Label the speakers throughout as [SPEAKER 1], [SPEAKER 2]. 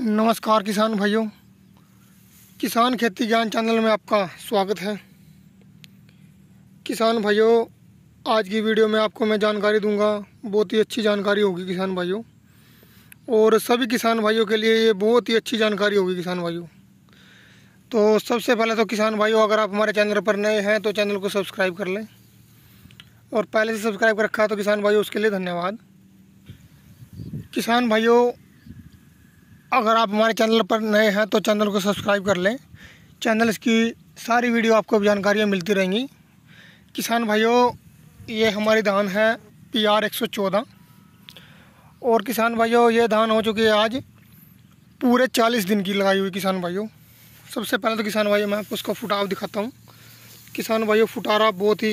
[SPEAKER 1] नमस्कार किसान भाइयों किसान खेती ज्ञान चैनल में आपका स्वागत है किसान भाइयों आज की वीडियो में आपको मैं जानकारी दूंगा बहुत ही अच्छी जानकारी होगी किसान भाइयों और सभी किसान भाइयों के लिए ये बहुत ही अच्छी जानकारी होगी किसान भाइयों तो सबसे पहले तो किसान भाइयों अगर आप हमारे चैनल पर नए हैं तो चैनल को सब्सक्राइब कर लें और पहले से सब्सक्राइब कर रखा है तो किसान भाइयों उसके लिए धन्यवाद किसान भाइयों अगर आप हमारे चैनल पर नए हैं तो चैनल को सब्सक्राइब कर लें चैनल की सारी वीडियो आपको जानकारियाँ मिलती रहेंगी किसान भाइयों ये हमारी धान है पी आर एक सौ चौदह और किसान भाइयों ये धान हो चुकी है आज पूरे चालीस दिन की लगाई हुई किसान भाइयों सबसे पहले तो किसान भाइयों मैं आपको उसका फुटाव दिखाता हूँ किसान भाइयों फुटारा बहुत ही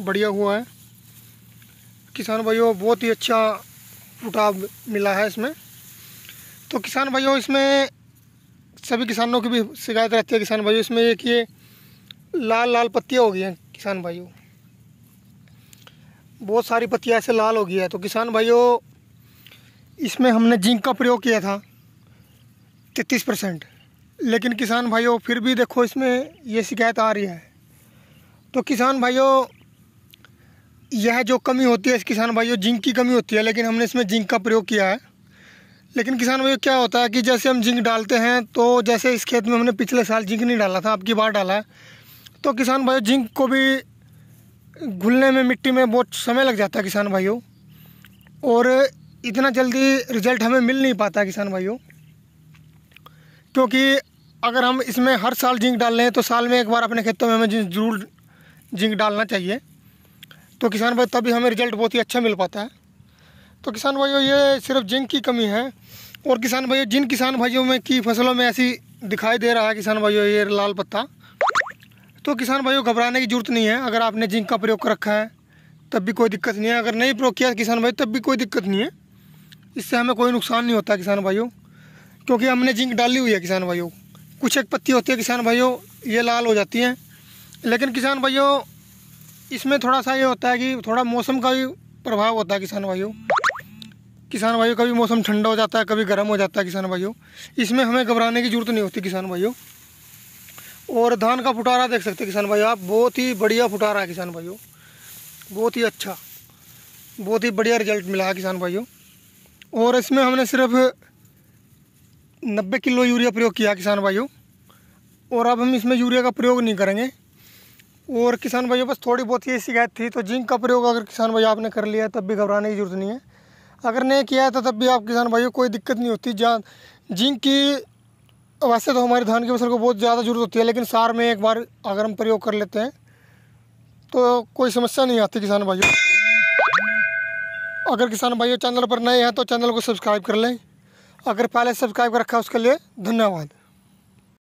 [SPEAKER 1] बढ़िया हुआ है किसान भाइयों बहुत ही अच्छा फुटाव मिला है इसमें तो किसान भाइयों इसमें सभी किसानों की भी शिकायत रहती है किसान भाइयों इसमें ये कि ये लाल लाल पत्तियाँ हो गई हैं किसान भाइयों बहुत सारी पत्तियाँ ऐसे लाल हो गई है तो किसान भाइयों इसमें हमने जिंक का प्रयोग किया था तैतीस परसेंट लेकिन किसान भाइयों फिर भी देखो इसमें ये शिकायत आ रही है तो किसान भाइयों यह जो कमी होती है इस किसान भाइयों जिंक की कमी होती है लेकिन हमने इसमें जिंक का प्रयोग किया है लेकिन किसान भाई क्या होता है कि जैसे हम जिंक डालते हैं तो जैसे इस खेत में हमने पिछले साल जिंक नहीं डाला था अब की बार डाला है तो किसान भाई जिंक को भी घुलने में मिट्टी में बहुत समय लग जाता है किसान भाइयों और इतना जल्दी रिजल्ट हमें मिल नहीं पाता किसान भाइयों क्योंकि अगर हम इसमें हर साल जिंक डाल रहे हैं तो साल में एक बार अपने खेतों में हमें ज़रूर जिंक डालना चाहिए तो किसान भाई तभी हमें रिजल्ट बहुत ही अच्छा मिल पाता है तो किसान भाइयों ये सिर्फ जिंक की कमी है और किसान भाइयों जिन किसान भाइयों में की फसलों में ऐसी दिखाई दे रहा है किसान भाइयों ये लाल पत्ता तो किसान भाइयों घबराने की जरूरत नहीं है अगर आपने जिंक का प्रयोग कर रखा है तब भी कोई दिक्कत नहीं है अगर नहीं प्रयोग किया किसान भाई तब भी कोई दिक्कत नहीं है इससे हमें कोई नुकसान नहीं होता किसान भाइयों क्योंकि हमने जिंक डाली हुई है किसान भाइयों कुछ एक पत्ती होती है किसान भाइयों ये लाल हो जाती हैं लेकिन किसान भाइयों इसमें थोड़ा सा ये होता है कि थोड़ा मौसम का भी प्रभाव होता है किसान भाइयों किसान भाइयों कभी मौसम ठंडा हो जाता है कभी गर्म हो जाता है किसान भाइयों इसमें हमें घबराने की जरूरत नहीं होती किसान भाइयों और धान का फुटारा देख सकते किसान भाई आप बहुत ही बढ़िया फुटारा है किसान भाइयों बहुत ही अच्छा बहुत ही बढ़िया रिजल्ट मिला है किसान भाइयों और इसमें हमने सिर्फ नब्बे किलो यूरिया प्रयोग किया किसान भाइयों और अब हम इसमें यूरिया का प्रयोग नहीं करेंगे और किसान भाइयों बस थोड़ी बहुत ये शिकायत थी तो जिंक का प्रयोग अगर किसान भाई आपने कर लिया तब भी घबराने की जरूरत नहीं है अगर नहीं किया है तो तब भी आप किसान भाइयों कोई दिक्कत नहीं होती जान जिंक की वैसे तो हमारी धान की फसल को बहुत ज़्यादा ज़रूरत होती है लेकिन सार में एक बार अगर हम प्रयोग कर लेते हैं तो कोई समस्या नहीं आती किसान भाइयों अगर किसान भाइयों चैनल पर नए हैं तो चैनल को सब्सक्राइब कर लें अगर पहले सब्सक्राइब कर रखा है उसके लिए धन्यवाद